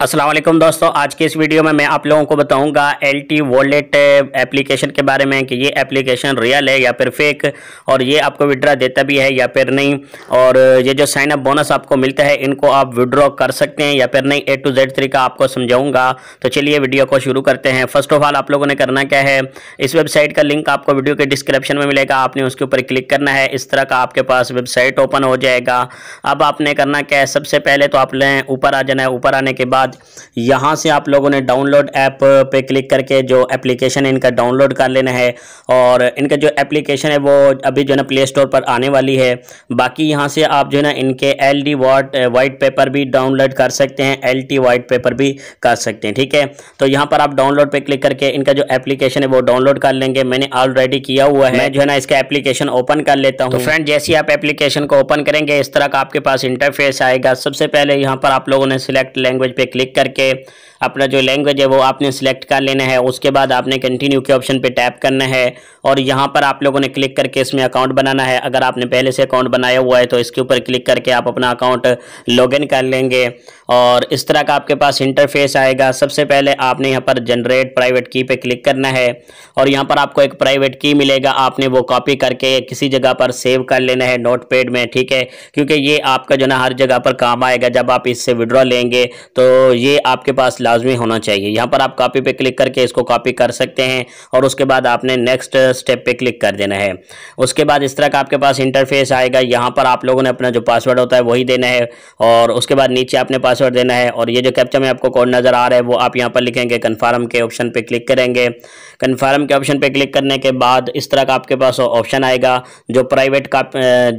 असलम दोस्तों आज के इस वीडियो में मैं आप लोगों को बताऊंगा एल टी वॉलेट एप्लीकेशन के बारे में कि ये एप्लीकेशन रियल है या फिर फेक और ये आपको विड्रा देता भी है या फिर नहीं और ये जो साइन अप बोनस आपको मिलता है इनको आप विड्रॉ कर सकते हैं या फिर नहीं ए टू जेड तरीका आपको समझाऊंगा तो चलिए वीडियो को शुरू करते हैं फर्स्ट ऑफ ऑल आप लोगों ने करना क्या है इस वेबसाइट का लिंक आपको वीडियो के डिस्क्रिप्शन में मिलेगा आपने उसके ऊपर क्लिक करना है इस तरह का आपके पास वेबसाइट ओपन हो जाएगा अब आपने करना क्या है सबसे पहले तो आपने ऊपर आ जाना है ऊपर आने के बाद बाद यहाँ से आप लोगों ने डाउनलोड ऐप uh, पे क्लिक करके जो एप्लीकेशन है इनका डाउनलोड कर लेना है और इनका जो एप्लीकेशन है वो अभी जो है ना प्ले स्टोर पर आने वाली है बाकी यहाँ से आप जो है ना इनके एल डी वाट वाइट पेपर भी डाउनलोड कर सकते हैं एल टी वाइट पेपर भी कर सकते हैं ठीक है तो यहाँ पर आप डाउनलोड पर क्लिक करके इनका जो एप्लीकेशन है वो डाउनलोड कर लेंगे मैंने ऑलरेडी किया हुआ है मैं जो है ना इसका एप्लीकेशन ओपन कर लेता तो हूँ तो फ्रेंड जैसे आप एप्लीकेशन को ओपन करेंगे इस तरह का आपके पास इंटरफेस आएगा सबसे पहले यहाँ पर आप लोगों ने सिलेक्ट लैंग्वेज पे क्लिक क्लिक करके अपना जो लैंग्वेज है वो आपने सेलेक्ट कर लेना है उसके बाद आपने कंटिन्यू के ऑप्शन पे टैप करना है और यहाँ पर आप लोगों ने क्लिक करके इसमें अकाउंट बनाना है अगर आपने पहले से अकाउंट बनाया हुआ है तो इसके ऊपर क्लिक करके आप अपना अकाउंट लॉगिन कर लेंगे और इस तरह का आपके पास इंटरफेस आएगा सबसे पहले आपने यहाँ पर जनरेट प्राइवेट की पे क्लिक करना है और यहाँ पर आपको एक प्राइवेट की मिलेगा आपने वो कॉपी करके किसी जगह पर सेव कर लेना है नोट में ठीक है क्योंकि ये आपका जो ना हर जगह पर काम आएगा जब आप इससे विड्रॉ लेंगे तो ये आपके पास लाजमी होना चाहिए यहाँ पर आप कॉपी पे क्लिक करके इसको कॉपी कर सकते हैं और उसके बाद आपने नेक्स्ट स्टेप पे क्लिक कर देना है उसके बाद इस तरह का आपके पास इंटरफेस आएगा यहाँ पर आप लोगों ने अपना जो पासवर्ड होता है वही देना है और उसके बाद नीचे आपने पासवर्ड देना है और ये जो कैप्चा में आपको कोड नज़र आ रहा है वो आप यहाँ पर लिखेंगे कन्फर्म के ऑप्शन पर क्लिक करेंगे कन्फर्म के ऑप्शन पर क्लिक करने के बाद इस तरह का आपके पास ऑप्शन आएगा जो प्राइवेट का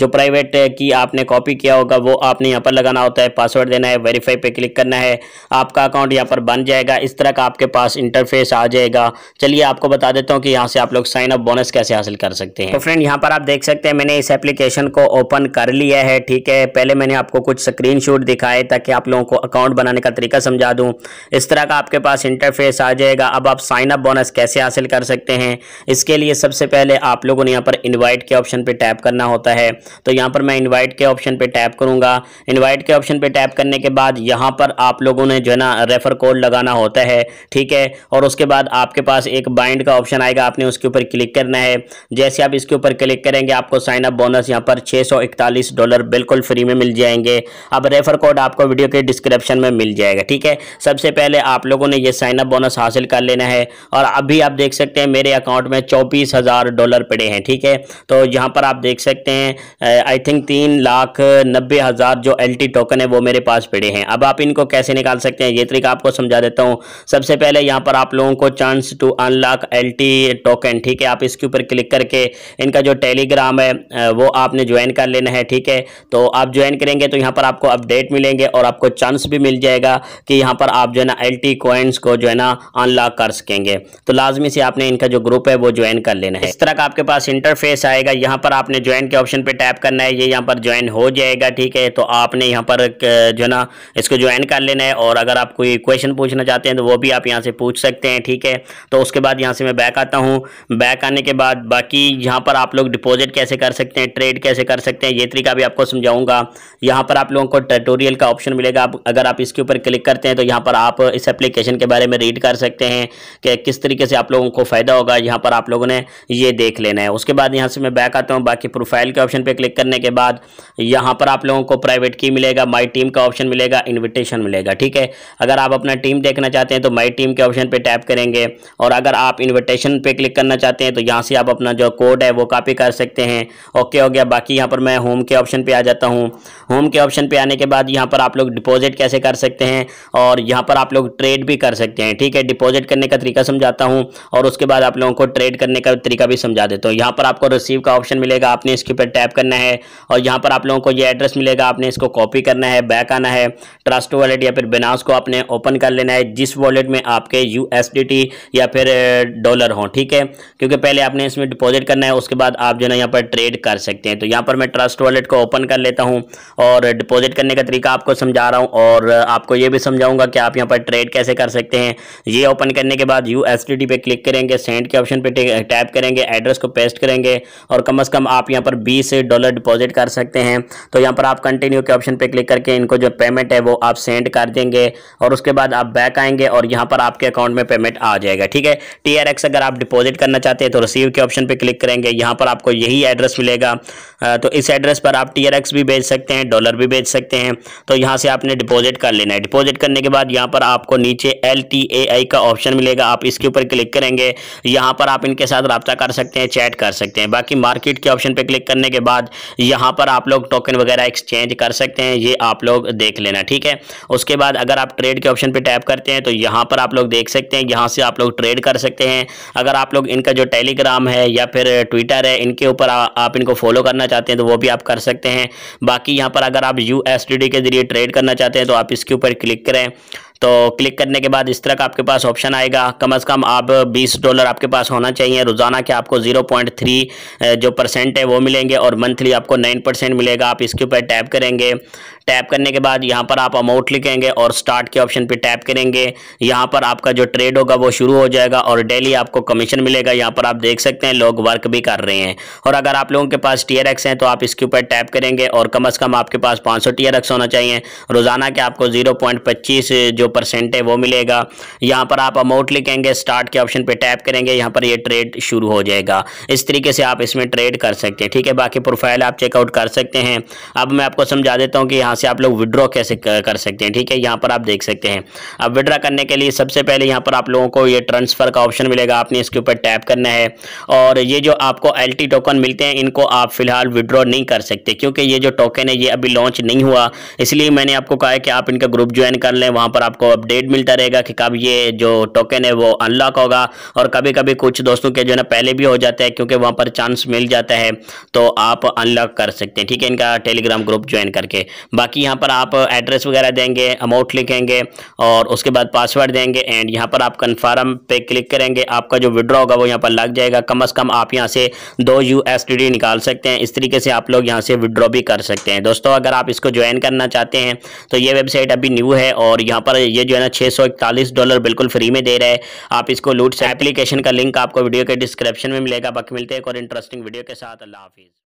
जो प्राइवेट की आपने कॉपी किया होगा वो आपने यहाँ पर लगाना होता है पासवर्ड देना है वेरीफाई पर क्लिक करना है आपका अकाउंट यहाँ पर पर बन जाएगा इस तरह का आपके पास इंटरफेस आ जाएगा चलिए आपको बता देता हूँ कि यहाँ से आप लोग साइन अप बोनस कैसे हासिल कर सकते हैं तो फ्रेंड यहाँ पर आप देख सकते हैं मैंने इस एप्लीकेशन को ओपन कर लिया है ठीक है पहले मैंने आपको कुछ स्क्रीन दिखाए ताकि आप लोगों को अकाउंट बनाने का तरीका समझा दूँ इस तरह का आपके पास इंटरफेस आ जाएगा अब आप साइन अप बोनस कैसे हासिल कर सकते हैं इसके लिए सबसे पहले आप लोगों ने यहाँ पर इन्वाइट के ऑप्शन पर टैप करना होता है तो यहाँ पर मैं इन्वाइट के ऑप्शन पर टैप करूँगा इन्वाइट के ऑप्शन पर टैप करने के बाद यहाँ पर आप लोगों ने जो है ना रेफर को कोड लगाना होता है ठीक है और उसके बाद आपके पास एक बाइंड का ऑप्शन आएगा आपने उसके ऊपर क्लिक करना है जैसे आप इसके ऊपर क्लिक करेंगे आपको साइन अप बोनस यहाँ पर छः डॉलर बिल्कुल फ्री में मिल जाएंगे अब रेफर कोड आपको वीडियो के डिस्क्रिप्शन में मिल जाएगा ठीक है सबसे पहले आप लोगों ने ये साइन अप बोनस हासिल कर लेना है और अभी आप देख सकते हैं मेरे अकाउंट में चौबीस हज़ार डॉलर पड़े हैं ठीक है तो यहाँ पर आप देख सकते हैं आई थिंक तीन लाख नब्बे हज़ार जो एल टी टोकन है वो मेरे पास पड़े हैं अब आप इनको कैसे निकाल सकते हैं ये तरीका आपको समझा देता हूँ सबसे पहले यहाँ पर आप लोगों को chance to unlock L token ठीक है आप इसके ऊपर क्लिक करके इनका जो टेलीग्राम है वो आपने ज्वाइन कर लेना है ठीक है तो आप ज्वाइन करेंगे तो यहाँ पर आपको अपडेट मिलेंगे और आपको चांस भी मिल जाएगा कि यहाँ पर आप जो है ना एल टी को जो है ना अनलॉक कर सकेंगे तो लाजमी से आपने इनका जो ग्रुप है वो ज्वाइन कर लेना है इस तरह का आपके पास इंटरफेस आएगा यहाँ पर आपने ज्वाइन के ऑप्शन पर टैप करना है ये यहाँ पर ज्वाइन हो जाएगा ठीक है तो आपने यहाँ पर जो है ना इसको ज्वाइन कर लेना है और अगर आप कोई क्वेश्चन क्वेश्चन पूछना चाहते हैं तो वो भी आप यहाँ से पूछ सकते हैं ठीक है तो उसके बाद यहाँ से मैं बैक आता हूँ बैक आने के बाद बाकी यहाँ पर आप लोग डिपॉजिट कैसे कर सकते हैं ट्रेड कैसे कर सकते हैं ये तरीका भी आपको समझाऊंगा यहाँ पर आप लोगों को ट्यूटोरियल का ऑप्शन मिलेगा अगर आप इसके ऊपर क्लिक करते हैं तो यहाँ पर आप इस एप्लीकेशन के बारे में रीड कर सकते हैं कि किस तरीके से आप लोगों को फ़ायदा होगा यहाँ पर आप लोगों ने ये देख लेना है उसके बाद यहाँ से मैं बैक आता हूँ बाकी प्रोफाइल के ऑप्शन पर क्लिक करने के बाद यहाँ पर आप लोगों को प्राइवेट की मिलेगा माई टीम का ऑप्शन मिलेगा इन्विटेशन मिलेगा ठीक है अगर आप अपना टीम देखना चाहते हैं तो माई टीम के ऑप्शन पर टैप करेंगे और अगर आप इन्विटेशन पर क्लिक करना चाहते हैं तो यहाँ से आप अपना जो कोड है वो कापी कर सकते हैं ओके हो गया बाकी यहाँ पर मैं होम के ऑप्शन पर आ जाता हूँ होम के ऑप्शन पर आने के बाद यहाँ पर आप लोग डिपॉजिट कैसे कर सकते हैं और यहाँ पर आप लोग ट्रेड भी कर सकते हैं ठीक है डिपॉजिट करने का तरीका समझाता हूँ और उसके बाद आप लोगों को ट्रेड करने का तरीका भी समझा देता हूँ यहाँ पर आपको रिसीव का ऑप्शन मिलेगा आपने इसके ऊपर टैप करना है और यहाँ पर आप लोगों को ये एड्रेस मिलेगा आपने इसको कॉपी करना है बैक आना है ट्रस्ट वॉलेट या फिर बिनास को आपने ओपन कर कर लेना है जिस वॉलेट में आपके यू या फिर डॉलर हों ठीक है क्योंकि पहले आपने इसमें डिपॉजिट करना है उसके बाद आप जो है ना यहाँ पर ट्रेड कर सकते हैं तो यहाँ पर मैं ट्रस्ट वॉलेट को ओपन कर लेता हूँ और डिपॉजिट करने का तरीका आपको समझा रहा हूँ और आपको ये भी समझाऊंगा कि आप यहाँ पर ट्रेड कैसे कर सकते हैं ये ओपन करने के बाद यू एस क्लिक करेंगे सेंड के ऑप्शन पर टैप करेंगे एड्रेस को पेस्ट करेंगे और कम अज़ कम आप यहाँ पर बीस डॉलर डिपॉजिट कर सकते हैं तो यहाँ पर आप कंटिन्यू के ऑप्शन पर क्लिक करके इनको जो पेमेंट है वो आप सेंड कर देंगे और उसके बाद बाद आप बैक आएंगे और यहाँ पर आपके अकाउंट में पेमेंट आ जाएगा ठीक है टी अगर आप डिपॉजिट करना चाहते हैं तो रिसीव के ऑप्शन पर क्लिक करेंगे यहाँ पर आपको यही एड्रेस मिलेगा तो इस एड्रेस पर आप टी भी भेज सकते हैं डॉलर भी भेज सकते हैं तो यहाँ से आपने डिपॉजिट कर लेना है डिपॉजिट करने के बाद यहाँ पर आपको नीचे एल का ऑप्शन मिलेगा आप इसके ऊपर क्लिक करेंगे यहाँ पर आप इनके साथ रब्ता कर सकते हैं चैट कर सकते हैं बाकी मार्केट के ऑप्शन पर क्लिक करने के बाद यहाँ पर आप लोग टोकन वगैरह एक्सचेंज कर सकते हैं ये आप लोग देख लेना ठीक है उसके बाद अगर आप ट्रेड के ऑप्शन पर पे टैप करते हैं तो यहाँ पर आप लोग देख सकते हैं यहाँ से आप लोग ट्रेड कर सकते हैं अगर आप लोग इनका जो टेलीग्राम है या फिर ट्विटर है इनके ऊपर आप इनको फॉलो करना चाहते हैं तो वो भी आप कर सकते हैं बाकी यहाँ पर अगर आप यू के ज़रिए ट्रेड करना चाहते हैं तो आप इसके ऊपर क्लिक करें तो क्लिक करने के बाद इस तरह का आपके पास ऑप्शन आएगा कम से कम आप 20 डॉलर आपके पास होना चाहिए रोज़ाना के आपको 0.3 जो परसेंट है वो मिलेंगे और मंथली आपको 9 परसेंट मिलेगा आप इसके ऊपर टैप करेंगे टैप करने के बाद यहाँ पर आप अमाउंट लिखेंगे और स्टार्ट के ऑप्शन पे टैप करेंगे यहाँ पर आपका जो ट्रेड होगा वो शुरू हो जाएगा और डेली आपको कमीशन मिलेगा यहाँ पर आप देख सकते हैं लोग वर्क भी कर रहे हैं और अगर आप लोगों के पास टी हैं तो आप इसके ऊपर टैप करेंगे और कम अज़ कम आपके पास पाँच सौ होना चाहिए रोज़ाना के आपको जीरो पॉइंट पच्चीस जो परसेंट है वो मिलेगा यहाँ पर आप अमाउंट लिखेंगे स्टार्ट के ऑप्शन पर टैप करेंगे यहाँ पर ये ट्रेड शुरू हो जाएगा इस तरीके से आप इसमें ट्रेड कर सकते हैं ठीक है बाकी प्रोफाइल आप चेकआउट कर सकते हैं अब मैं आपको समझा देता हूँ कि यहाँ से आप लोग विड्रॉ कैसे कर सकते हैं ठीक है यहाँ पर आप देख सकते हैं अब विड्रा करने के लिए सबसे पहले यहाँ पर आप लोगों को ये ट्रांसफ़र का ऑप्शन मिलेगा आपने इसके ऊपर टैप करना है और ये जो आपको एल टोकन मिलते हैं इनको आप फिलहाल विड्रॉ नहीं कर सकते क्योंकि ये जो टोकन है ये अभी लॉन्च नहीं हुआ इसलिए मैंने आपको कहा है कि आप इनका ग्रुप ज्वाइन कर लें वहाँ पर आपको अपडेट मिलता रहेगा कि कब ये जो टोकन है वो अनलॉक होगा और कभी कभी कुछ दोस्तों के जो है ना पहले भी हो जाता है क्योंकि वहाँ पर चांस मिल जाता है तो आप अनलॉक कर सकते हैं ठीक है इनका टेलीग्राम ग्रुप ज्वाइन करके बाकी बाकी यहाँ पर आप एड्रेस वगैरह देंगे अमाउंट लिखेंगे और उसके बाद पासवर्ड देंगे एंड यहाँ पर आप कन्फर्म पे क्लिक करेंगे आपका जो विड्रॉ होगा वो यहाँ पर लग जाएगा कम अज़ कम आप यहाँ से दो यू निकाल सकते हैं इस तरीके से आप लोग यहाँ से विड्रॉ भी कर सकते हैं दोस्तों अगर आप इसको ज्वाइन करना चाहते हैं तो ये वेबसाइट अभी न्यू है और यहाँ पर ये जो है ना छः डॉलर बिल्कुल फ्री में दे रहे हैं आप इसको लूट से एप्लीकेशन का लिंक आपको वीडियो के डिस्क्रिप्शन में मिलेगा बाकी मिलते हैं एक और इंटरेस्टिंग वीडियो के साथ अल्लाह हाफिज़